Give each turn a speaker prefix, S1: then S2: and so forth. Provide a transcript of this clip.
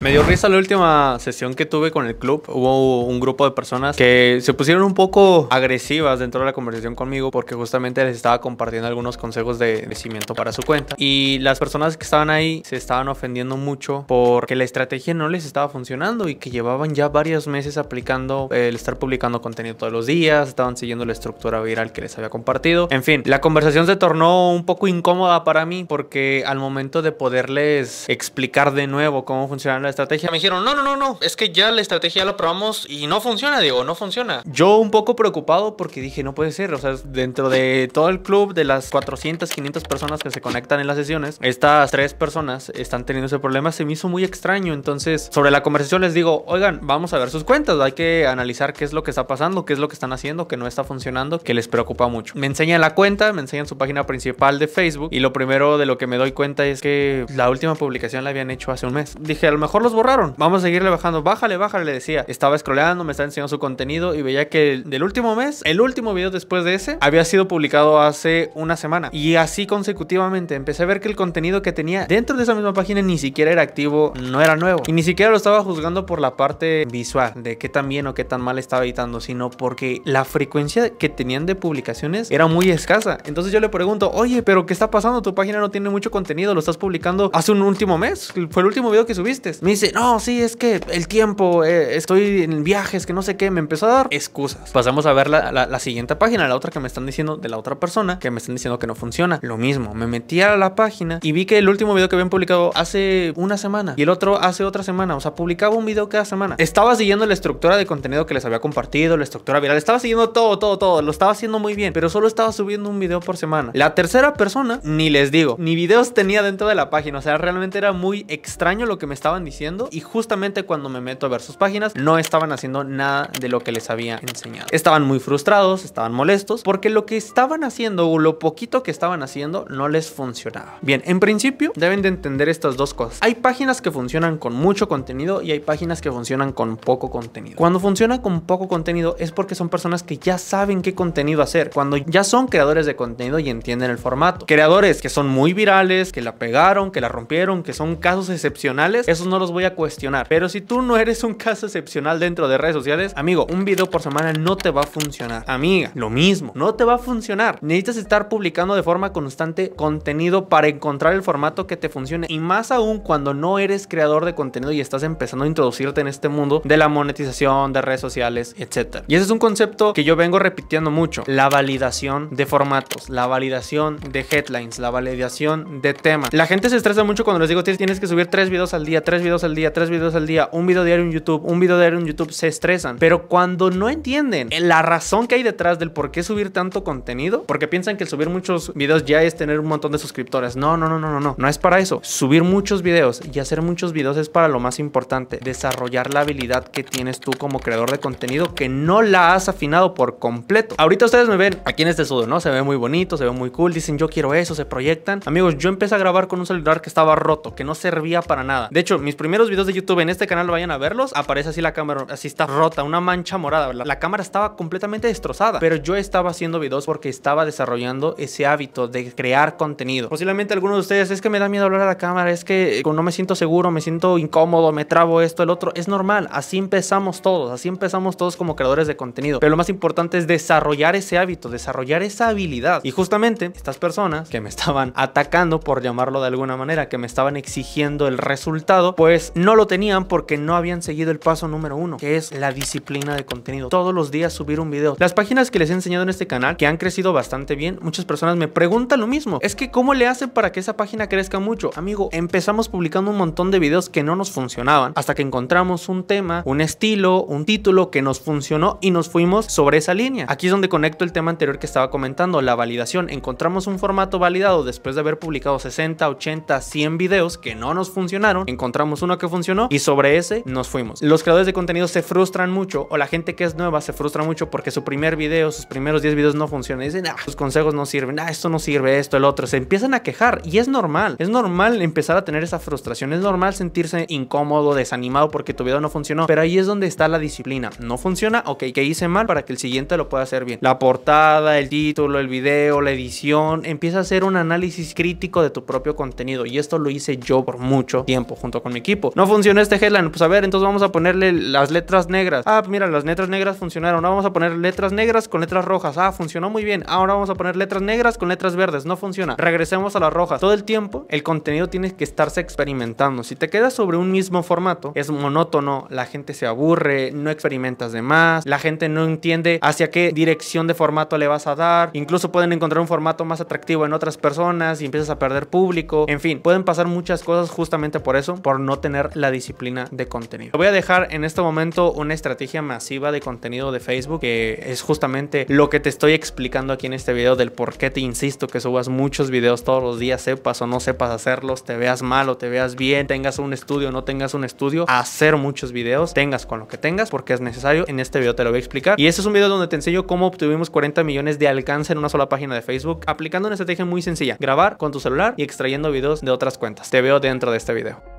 S1: Me dio risa la última sesión que tuve con el club. Hubo un grupo de personas que se pusieron un poco agresivas dentro de la conversación conmigo porque justamente les estaba compartiendo algunos consejos de crecimiento para su cuenta. Y las personas que estaban ahí se estaban ofendiendo mucho porque la estrategia no les estaba funcionando y que llevaban ya varios meses aplicando el estar publicando contenido todos los días, estaban siguiendo la estructura viral que les había compartido. En fin, la conversación se tornó un poco incómoda para mí porque al momento de poderles explicar de nuevo cómo funcionaba estrategia. Me dijeron, no, no, no, no, es que ya la estrategia la probamos y no funciona, digo no funciona. Yo un poco preocupado porque dije, no puede ser, o sea, dentro de todo el club, de las 400, 500 personas que se conectan en las sesiones, estas tres personas están teniendo ese problema, se me hizo muy extraño. Entonces, sobre la conversación les digo, oigan, vamos a ver sus cuentas, hay que analizar qué es lo que está pasando, qué es lo que están haciendo, que no está funcionando, que les preocupa mucho. Me enseñan la cuenta, me enseñan su página principal de Facebook y lo primero de lo que me doy cuenta es que la última publicación la habían hecho hace un mes. Dije, a lo mejor los borraron. Vamos a seguirle bajando. Bájale, bájale, le decía. Estaba scrolleando, me estaba enseñando su contenido y veía que del último mes, el último video después de ese, había sido publicado hace una semana. Y así consecutivamente empecé a ver que el contenido que tenía dentro de esa misma página ni siquiera era activo, no era nuevo. Y ni siquiera lo estaba juzgando por la parte visual, de qué tan bien o qué tan mal estaba editando, sino porque la frecuencia que tenían de publicaciones era muy escasa. Entonces yo le pregunto, oye, pero ¿qué está pasando? Tu página no tiene mucho contenido, lo estás publicando hace un último mes, fue el último video que subiste. Me dice, no, sí, es que el tiempo, eh, estoy en viajes, que no sé qué, me empezó a dar excusas. Pasamos a ver la, la, siguiente página, la otra que me están diciendo de la otra persona, que me están diciendo que no funciona. Lo mismo, me metí a la página y vi que el último video que habían publicado hace una semana y el otro hace otra semana, o sea, publicaba un video cada semana. Estaba siguiendo la estructura de contenido que les había compartido, la estructura viral, estaba siguiendo todo, todo, todo, lo estaba haciendo muy bien, pero solo estaba subiendo un video por semana. La tercera persona, ni les digo, ni videos tenía dentro de la página, o sea, realmente era muy extraño lo que me estaban diciendo y justamente cuando me meto a ver sus páginas no estaban haciendo nada de lo que les había enseñado. Estaban muy frustrados, estaban molestos porque lo que estaban haciendo o lo poquito que estaban haciendo no les funcionaba. Bien, en principio deben de entender estas dos cosas. Hay páginas que funcionan con mucho contenido y hay páginas que funcionan con poco contenido. Cuando funciona con poco contenido es porque son personas que ya saben qué contenido hacer, cuando ya son creadores de contenido y entienden el formato. Creadores que son muy virales, que la pegaron, que la rompieron, que son casos excepcionales, esos no los voy a cuestionar. Pero si tú no eres un caso excepcional dentro de redes sociales, amigo, un video por semana no te va a funcionar. Amiga, lo mismo, no te va a funcionar. Necesitas estar publicando de forma constante contenido para encontrar el formato que te funcione. Y más aún cuando no eres creador de contenido y estás empezando a introducirte en este mundo de la monetización, de redes sociales, etc. Y ese es un concepto que yo vengo repitiendo mucho. La validación de formatos, la validación de headlines, la validación de temas. La gente se estresa mucho cuando les digo tienes que subir tres videos al día, tres videos al día, tres videos al día, un video diario en YouTube, un video diario en YouTube, se estresan. Pero cuando no entienden la razón que hay detrás del por qué subir tanto contenido, porque piensan que subir muchos videos ya es tener un montón de suscriptores. No, no, no, no, no, no. No es para eso. Subir muchos videos y hacer muchos videos es para lo más importante, desarrollar la habilidad que tienes tú como creador de contenido que no la has afinado por completo. Ahorita ustedes me ven aquí en este sudo, ¿no? Se ve muy bonito, se ve muy cool, dicen yo quiero eso, se proyectan. Amigos, yo empecé a grabar con un celular que estaba roto, que no servía para nada. De hecho, mis primeros primeros videos de YouTube en este canal, vayan a verlos, aparece así la cámara, así está rota, una mancha morada. La, cámara estaba completamente destrozada, pero yo estaba haciendo videos porque estaba desarrollando ese hábito de crear contenido. Posiblemente algunos de ustedes es que me da miedo hablar a la cámara, es que eh, no me siento seguro, me siento incómodo, me trabo esto, el otro. Es normal, así empezamos todos, así empezamos todos como creadores de contenido. Pero lo más importante es desarrollar ese hábito, desarrollar esa habilidad. Y justamente estas personas que me estaban atacando, por llamarlo de alguna manera, que me estaban exigiendo el resultado, pues pues no lo tenían porque no habían seguido el paso número uno, que es la disciplina de contenido. Todos los días subir un video. Las páginas que les he enseñado en este canal, que han crecido bastante bien, muchas personas me preguntan lo mismo. Es que ¿cómo le hacen para que esa página crezca mucho? Amigo, empezamos publicando un montón de videos que no nos funcionaban hasta que encontramos un tema, un estilo, un título que nos funcionó y nos fuimos sobre esa línea. Aquí es donde conecto el tema anterior que estaba comentando, la validación. Encontramos un formato validado después de haber publicado 60, 80, 100 videos que no nos funcionaron. Encontramos uno que funcionó y sobre ese nos fuimos. Los creadores de contenido se frustran mucho o la gente que es nueva se frustra mucho porque su primer video, sus primeros 10 videos no funcionan. Dicen, ah, sus consejos no sirven, ah, esto no sirve, esto, el otro. Se empiezan a quejar y es normal. Es normal empezar a tener esa frustración. Es normal sentirse incómodo, desanimado porque tu video no funcionó. Pero ahí es donde está la disciplina. No funciona, ok, que hice mal para que el siguiente lo pueda hacer bien. La portada, el título, el video, la edición. Empieza a hacer un análisis crítico de tu propio contenido. Y esto lo hice yo por mucho tiempo junto con mi no funciona este headline, pues a ver, entonces vamos a ponerle las letras negras. Ah, mira, las letras negras funcionaron. Ahora vamos a poner letras negras con letras rojas. Ah, funcionó muy bien. Ahora vamos a poner letras negras con letras verdes. No funciona. Regresemos a las rojas. Todo el tiempo el contenido tiene que estarse experimentando. Si te quedas sobre un mismo formato, es monótono, la gente se aburre, no experimentas de más, la gente no entiende hacia qué dirección de formato le vas a dar. Incluso pueden encontrar un formato más atractivo en otras personas y empiezas a perder público. En fin, pueden pasar muchas cosas justamente por eso, por no tener la disciplina de contenido. Voy a dejar en este momento una estrategia masiva de contenido de Facebook que es justamente lo que te estoy explicando aquí en este video del por qué te insisto que subas muchos videos todos los días, sepas o no sepas hacerlos, te veas mal o te veas bien, tengas un estudio o no tengas un estudio, hacer muchos videos, tengas con lo que tengas porque es necesario. En este video te lo voy a explicar. Y este es un video donde te enseño cómo obtuvimos 40 millones de alcance en una sola página de Facebook aplicando una estrategia muy sencilla, grabar con tu celular y extrayendo videos de otras cuentas. Te veo dentro de este video.